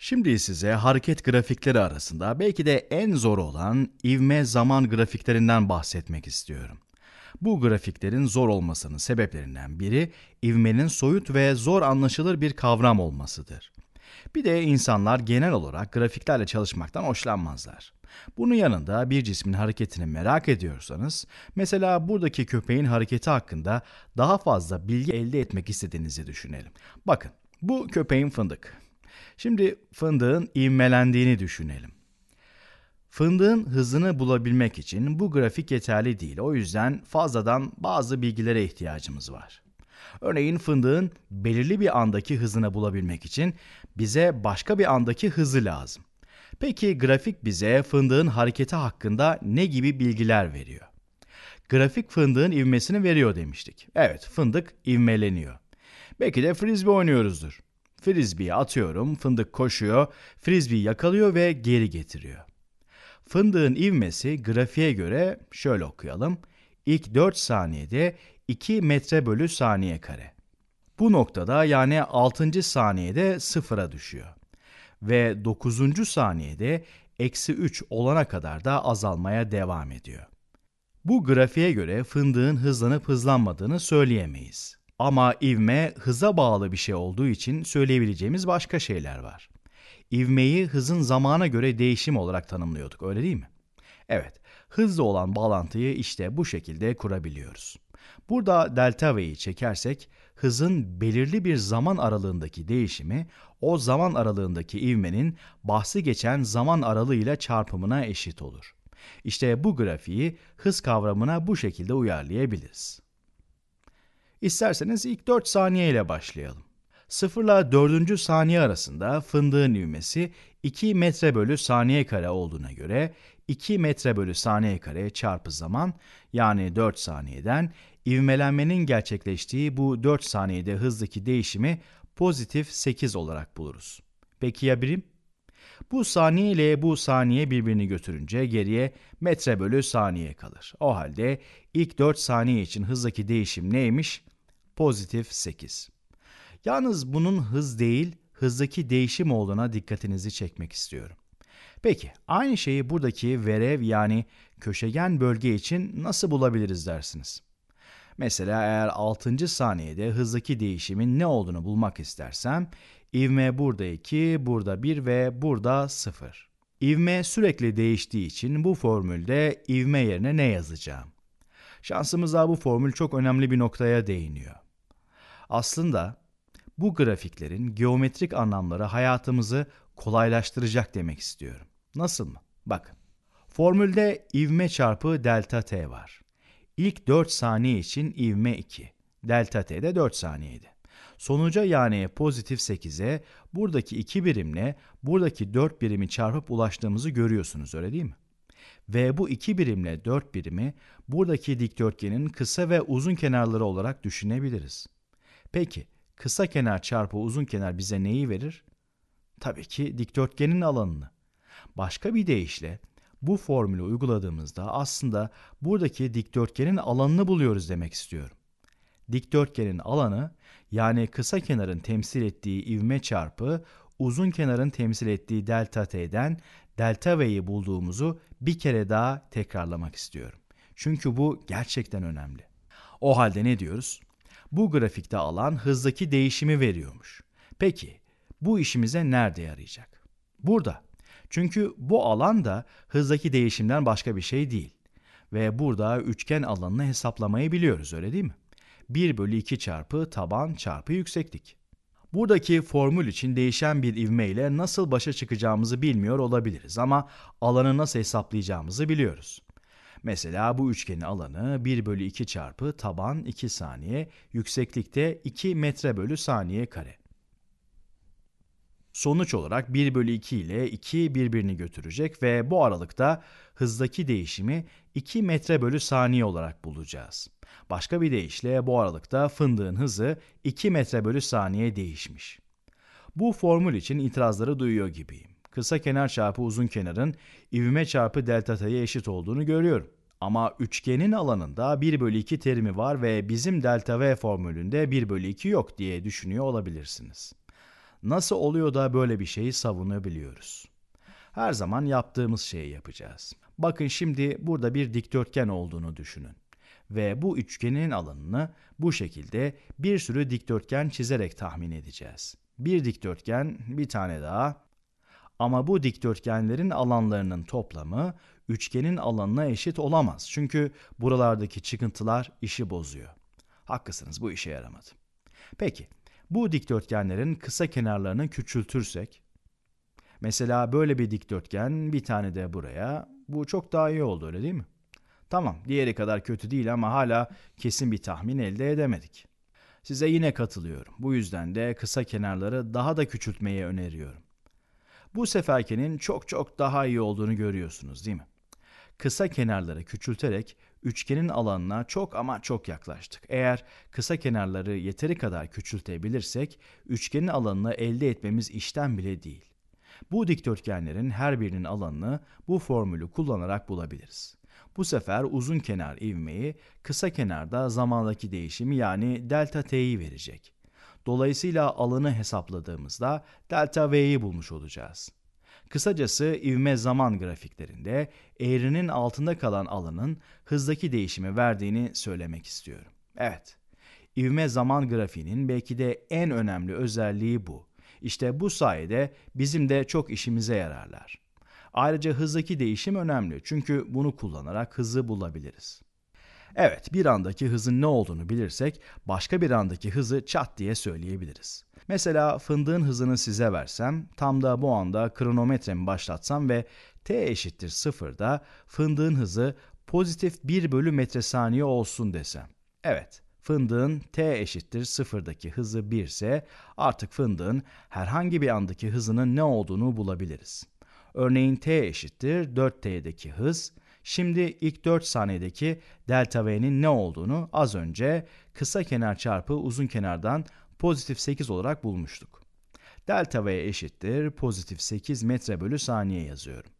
Şimdi size hareket grafikleri arasında belki de en zor olan ivme zaman grafiklerinden bahsetmek istiyorum. Bu grafiklerin zor olmasının sebeplerinden biri ivmenin soyut ve zor anlaşılır bir kavram olmasıdır. Bir de insanlar genel olarak grafiklerle çalışmaktan hoşlanmazlar. Bunun yanında bir cismin hareketini merak ediyorsanız, mesela buradaki köpeğin hareketi hakkında daha fazla bilgi elde etmek istediğinizi düşünelim. Bakın, bu köpeğin fındık. Şimdi fındığın ivmelendiğini düşünelim. Fındığın hızını bulabilmek için bu grafik yeterli değil. O yüzden fazladan bazı bilgilere ihtiyacımız var. Örneğin fındığın belirli bir andaki hızını bulabilmek için bize başka bir andaki hızı lazım. Peki grafik bize fındığın hareketi hakkında ne gibi bilgiler veriyor? Grafik fındığın ivmesini veriyor demiştik. Evet, fındık ivmeleniyor. Belki de frisbee oynuyoruzdur. Frisbee'yi atıyorum, fındık koşuyor, frisbee'yi yakalıyor ve geri getiriyor. Fındığın ivmesi grafiğe göre şöyle okuyalım. İlk 4 saniyede 2 metre bölü saniye kare. Bu noktada yani 6. saniyede sıfıra düşüyor. Ve 9. saniyede eksi 3 olana kadar da azalmaya devam ediyor. Bu grafiğe göre fındığın hızlanıp hızlanmadığını söyleyemeyiz. Ama ivme hıza bağlı bir şey olduğu için söyleyebileceğimiz başka şeyler var. İvmeyi hızın zamana göre değişim olarak tanımlıyorduk öyle değil mi? Evet, hızla olan bağlantıyı işte bu şekilde kurabiliyoruz. Burada delta v'yi çekersek hızın belirli bir zaman aralığındaki değişimi o zaman aralığındaki ivmenin bahsi geçen zaman aralığıyla çarpımına eşit olur. İşte bu grafiği hız kavramına bu şekilde uyarlayabiliriz. İsterseniz ilk 4 saniye ile başlayalım. 0 ile 4. saniye arasında fındığın ivmesi 2 metre bölü saniye kare olduğuna göre 2 metre bölü saniye kare çarpı zaman yani 4 saniyeden ivmelenmenin gerçekleştiği bu 4 saniyede hızdaki değişimi pozitif 8 olarak buluruz. Peki ya birim? Bu saniye ile bu saniye birbirini götürünce geriye metre bölü saniye kalır. O halde ilk 4 saniye için hızdaki değişim neymiş? pozitif 8. Yalnız bunun hız değil, hızdaki değişim olduğuna dikkatinizi çekmek istiyorum. Peki aynı şeyi buradaki verev yani köşegen bölge için nasıl bulabiliriz dersiniz. Mesela eğer 6. saniyede hızdaki değişimin ne olduğunu bulmak istersem ivme burada 2, burada 1 ve burada 0. İvme sürekli değiştiği için bu formülde ivme yerine ne yazacağım? Şansımıza bu formül çok önemli bir noktaya değiniyor. Aslında bu grafiklerin geometrik anlamları hayatımızı kolaylaştıracak demek istiyorum. Nasıl mı? Bakın. Formülde ivme çarpı delta t var. İlk 4 saniye için ivme 2. Delta t de 4 saniyeydi. Sonuca yani pozitif 8'e buradaki 2 birimle buradaki 4 birimi çarpıp ulaştığımızı görüyorsunuz öyle değil mi? Ve bu 2 birimle 4 birimi buradaki dikdörtgenin kısa ve uzun kenarları olarak düşünebiliriz. Peki kısa kenar çarpı uzun kenar bize neyi verir? Tabii ki dikdörtgenin alanını. Başka bir deyişle bu formülü uyguladığımızda aslında buradaki dikdörtgenin alanını buluyoruz demek istiyorum. Dikdörtgenin alanı yani kısa kenarın temsil ettiği ivme çarpı uzun kenarın temsil ettiği delta t'den delta v'yi bulduğumuzu bir kere daha tekrarlamak istiyorum. Çünkü bu gerçekten önemli. O halde ne diyoruz? bu grafikte alan hızdaki değişimi veriyormuş. Peki bu işimize nerede yarayacak? Burada. Çünkü bu alan da hızdaki değişimden başka bir şey değil. Ve burada üçgen alanını hesaplamayı biliyoruz öyle değil mi? 1 bölü 2 çarpı taban çarpı yükseklik. Buradaki formül için değişen bir ivmeyle nasıl başa çıkacağımızı bilmiyor olabiliriz ama alanı nasıl hesaplayacağımızı biliyoruz. Mesela bu üçgenin alanı 1 bölü 2 çarpı taban 2 saniye, yükseklikte 2 metre bölü saniye kare. Sonuç olarak 1 bölü 2 ile 2 birbirini götürecek ve bu aralıkta hızdaki değişimi 2 metre bölü saniye olarak bulacağız. Başka bir deyişle bu aralıkta fındığın hızı 2 metre bölü saniye değişmiş. Bu formül için itirazları duyuyor gibiyim kısa kenar çarpı uzun kenarın ivme çarpı delta t'ye eşit olduğunu görüyorum. Ama üçgenin alanında 1 bölü 2 terimi var ve bizim delta v formülünde 1 bölü 2 yok diye düşünüyor olabilirsiniz. Nasıl oluyor da böyle bir şeyi savunabiliyoruz? Her zaman yaptığımız şeyi yapacağız. Bakın şimdi burada bir dikdörtgen olduğunu düşünün ve bu üçgenin alanını bu şekilde bir sürü dikdörtgen çizerek tahmin edeceğiz. Bir dikdörtgen, bir tane daha, ama bu dikdörtgenlerin alanlarının toplamı üçgenin alanına eşit olamaz. Çünkü buralardaki çıkıntılar işi bozuyor. Haklısınız bu işe yaramadı. Peki bu dikdörtgenlerin kısa kenarlarını küçültürsek Mesela böyle bir dikdörtgen bir tane de buraya. Bu çok daha iyi oldu öyle değil mi? Tamam diğeri kadar kötü değil ama hala kesin bir tahmin elde edemedik. Size yine katılıyorum. Bu yüzden de kısa kenarları daha da küçültmeyi öneriyorum. Bu seferkenin çok çok daha iyi olduğunu görüyorsunuz değil mi? Kısa kenarları küçülterek üçgenin alanına çok ama çok yaklaştık. Eğer kısa kenarları yeteri kadar küçültebilirsek üçgenin alanını elde etmemiz işten bile değil. Bu dikdörtgenlerin her birinin alanını bu formülü kullanarak bulabiliriz. Bu sefer uzun kenar ivmeyi kısa kenarda zamandaki değişimi yani delta t'yi verecek. Dolayısıyla alanı hesapladığımızda delta v'yi bulmuş olacağız. Kısacası ivme zaman grafiklerinde eğrinin altında kalan alanın hızdaki değişimi verdiğini söylemek istiyorum. Evet, ivme zaman grafiğinin belki de en önemli özelliği bu. İşte bu sayede bizim de çok işimize yararlar. Ayrıca hızdaki değişim önemli çünkü bunu kullanarak hızı bulabiliriz. Evet, bir andaki hızın ne olduğunu bilirsek başka bir andaki hızı çat diye söyleyebiliriz. Mesela fındığın hızını size versem, tam da bu anda kronometremi başlatsam ve t eşittir sıfırda fındığın hızı pozitif 1 bölü metre saniye olsun desem. Evet, fındığın t eşittir sıfırdaki hızı 1 ise artık fındığın herhangi bir andaki hızının ne olduğunu bulabiliriz. Örneğin t eşittir 4t'deki hız Şimdi ilk 4 saniyedeki delta V'nin ne olduğunu az önce kısa kenar çarpı uzun kenardan pozitif 8 olarak bulmuştuk. Delta V eşittir pozitif 8 metre bölü saniye yazıyorum.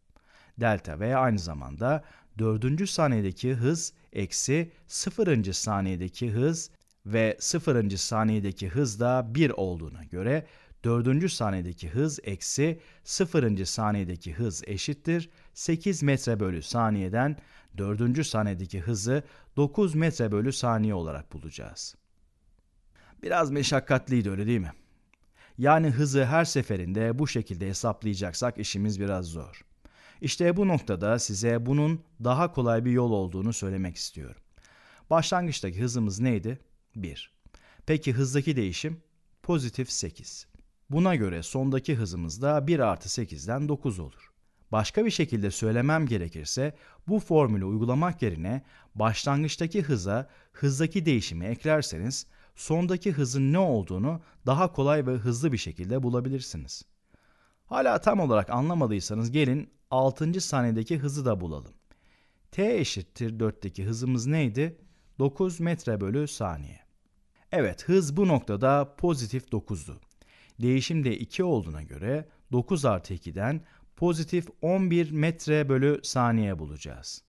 Delta V aynı zamanda 4. saniyedeki hız eksi 0. saniyedeki hız ve 0. saniyedeki hız da 1 olduğuna göre 4. saniyedeki hız eksi 0. saniyedeki hız eşittir 8 metre bölü saniyeden 4. saniyedeki hızı 9 metre bölü saniye olarak bulacağız. Biraz meşakkatliydi öyle değil mi? Yani hızı her seferinde bu şekilde hesaplayacaksak işimiz biraz zor. İşte bu noktada size bunun daha kolay bir yol olduğunu söylemek istiyorum. Başlangıçtaki hızımız neydi? 1. Peki hızdaki değişim? Pozitif 8. Buna göre sondaki hızımız da 1 artı 8'den 9 olur. Başka bir şekilde söylemem gerekirse bu formülü uygulamak yerine başlangıçtaki hıza hızdaki değişimi eklerseniz sondaki hızın ne olduğunu daha kolay ve hızlı bir şekilde bulabilirsiniz. Hala tam olarak anlamadıysanız gelin 6. saniyedeki hızı da bulalım. t eşittir 4'teki hızımız neydi? 9 metre bölü saniye. Evet hız bu noktada pozitif 9'du değişim de 2 olduğuna göre 9 artı 2'den pozitif 11 metre bölü saniye bulacağız.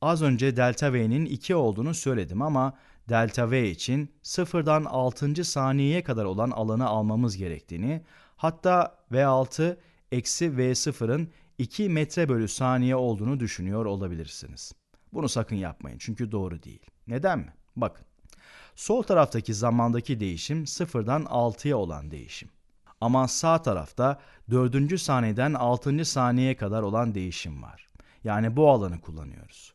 Az önce delta v'nin 2 olduğunu söyledim ama delta v için 0'dan 6. saniyeye kadar olan alanı almamız gerektiğini, hatta v6 eksi v0'ın 2 metre bölü saniye olduğunu düşünüyor olabilirsiniz. Bunu sakın yapmayın çünkü doğru değil. Neden mi? Bakın. Sol taraftaki zamandaki değişim 0'dan 6'ya olan değişim. Ama sağ tarafta 4. saniyeden 6. saniyeye kadar olan değişim var. Yani bu alanı kullanıyoruz.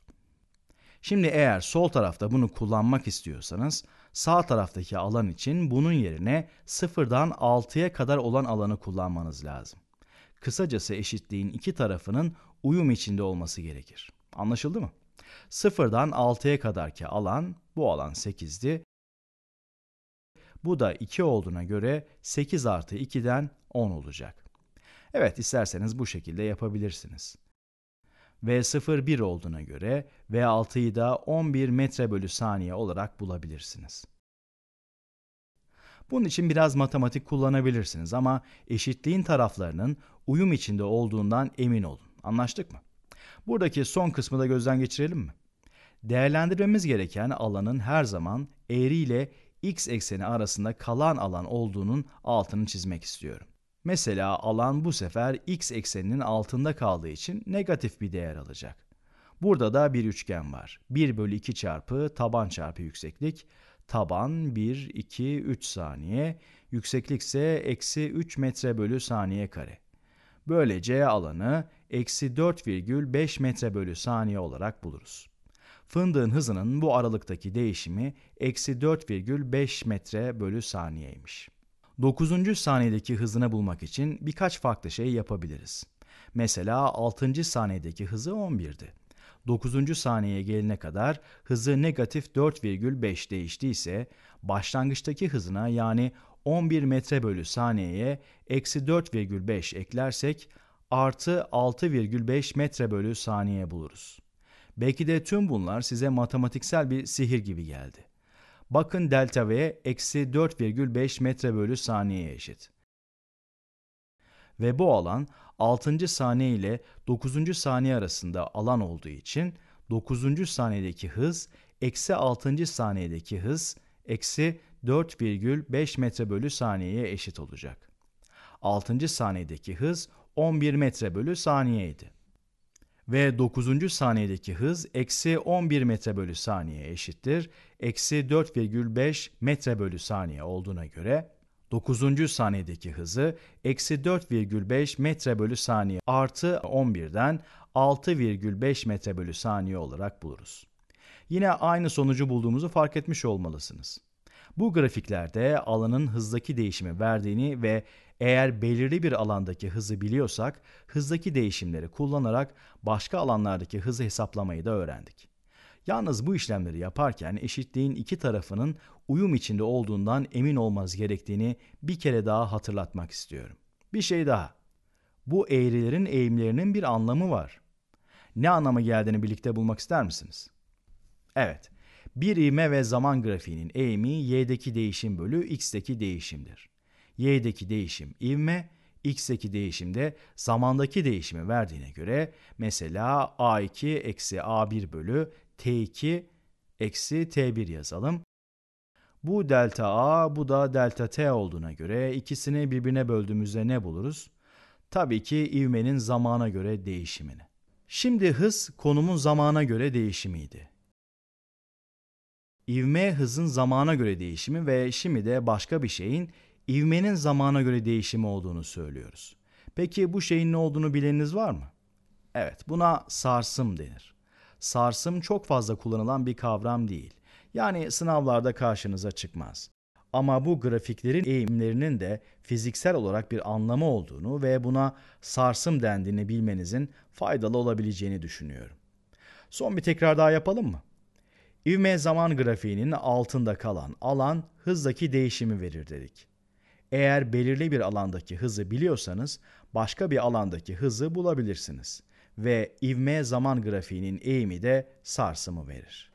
Şimdi eğer sol tarafta bunu kullanmak istiyorsanız sağ taraftaki alan için bunun yerine 0'dan 6'ya kadar olan alanı kullanmanız lazım. Kısacası eşitliğin iki tarafının uyum içinde olması gerekir. Anlaşıldı mı? 0'dan 6'ya kadarki alan bu alan 8'di. Bu da 2 olduğuna göre 8 artı 2'den 10 olacak. Evet isterseniz bu şekilde yapabilirsiniz. V0 1 olduğuna göre V6'yı da 11 metre bölü saniye olarak bulabilirsiniz. Bunun için biraz matematik kullanabilirsiniz ama eşitliğin taraflarının uyum içinde olduğundan emin olun. Anlaştık mı? Buradaki son kısmı da gözden geçirelim mi? Değerlendirmemiz gereken alanın her zaman eğri ile x ekseni arasında kalan alan olduğunun altını çizmek istiyorum. Mesela alan bu sefer x ekseninin altında kaldığı için negatif bir değer alacak. Burada da bir üçgen var. 1 bölü 2 çarpı taban çarpı yükseklik. Taban 1, 2, 3 saniye. Yükseklik ise eksi 3 metre bölü saniye kare. Böylece alanı eksi 4,5 metre bölü saniye olarak buluruz. Fındığın hızının bu aralıktaki değişimi eksi 4,5 metre bölü saniyeymiş. 9. saniyedeki hızını bulmak için birkaç farklı şey yapabiliriz. Mesela 6. saniyedeki hızı 11'di. 9. saniyeye gelene kadar hızı negatif 4,5 değiştiyse başlangıçtaki hızına yani 11 metre bölü saniyeye eksi 4,5 eklersek artı 6,5 metre bölü saniye buluruz. Belki de tüm bunlar size matematiksel bir sihir gibi geldi. Bakın delta V eksi 4,5 metre bölü saniyeye eşit. Ve bu alan 6. saniye ile 9. saniye arasında alan olduğu için 9. saniyedeki hız eksi 6. saniyedeki hız eksi 4,5 metre bölü saniyeye eşit olacak. 6. saniyedeki hız 11 metre bölü saniyeydi ve 9. saniyedeki hız eksi 11 metre bölü saniye eşittir. Eksi 4,5 metre bölü saniye olduğuna göre 9. saniyedeki hızı eksi 4,5 metre bölü saniye artı 11'den 6,5 metre bölü saniye olarak buluruz. Yine aynı sonucu bulduğumuzu fark etmiş olmalısınız. Bu grafiklerde alanın hızdaki değişimi verdiğini ve eğer belirli bir alandaki hızı biliyorsak hızdaki değişimleri kullanarak başka alanlardaki hızı hesaplamayı da öğrendik. Yalnız bu işlemleri yaparken eşitliğin iki tarafının uyum içinde olduğundan emin olmanız gerektiğini bir kere daha hatırlatmak istiyorum. Bir şey daha. Bu eğrilerin eğimlerinin bir anlamı var. Ne anlama geldiğini birlikte bulmak ister misiniz? Evet. Bir ivme ve zaman grafiğinin eğimi y'deki değişim bölü x'teki değişimdir. y'deki değişim ivme, x'teki değişimde zamandaki değişimi verdiğine göre mesela a2 eksi a1 bölü t2 eksi t1 yazalım. Bu delta a bu da delta t olduğuna göre ikisini birbirine böldüğümüzde ne buluruz? Tabii ki ivmenin zamana göre değişimini. Şimdi hız konumun zamana göre değişimiydi. İvme hızın zamana göre değişimi ve şimdi de başka bir şeyin ivmenin zamana göre değişimi olduğunu söylüyoruz. Peki bu şeyin ne olduğunu bileniniz var mı? Evet, buna sarsım denir. Sarsım çok fazla kullanılan bir kavram değil. Yani sınavlarda karşınıza çıkmaz. Ama bu grafiklerin eğimlerinin de fiziksel olarak bir anlamı olduğunu ve buna sarsım dendiğini bilmenizin faydalı olabileceğini düşünüyorum. Son bir tekrar daha yapalım mı? İvme zaman grafiğinin altında kalan alan hızdaki değişimi verir dedik. Eğer belirli bir alandaki hızı biliyorsanız başka bir alandaki hızı bulabilirsiniz ve ivme zaman grafiğinin eğimi de sarsımı verir.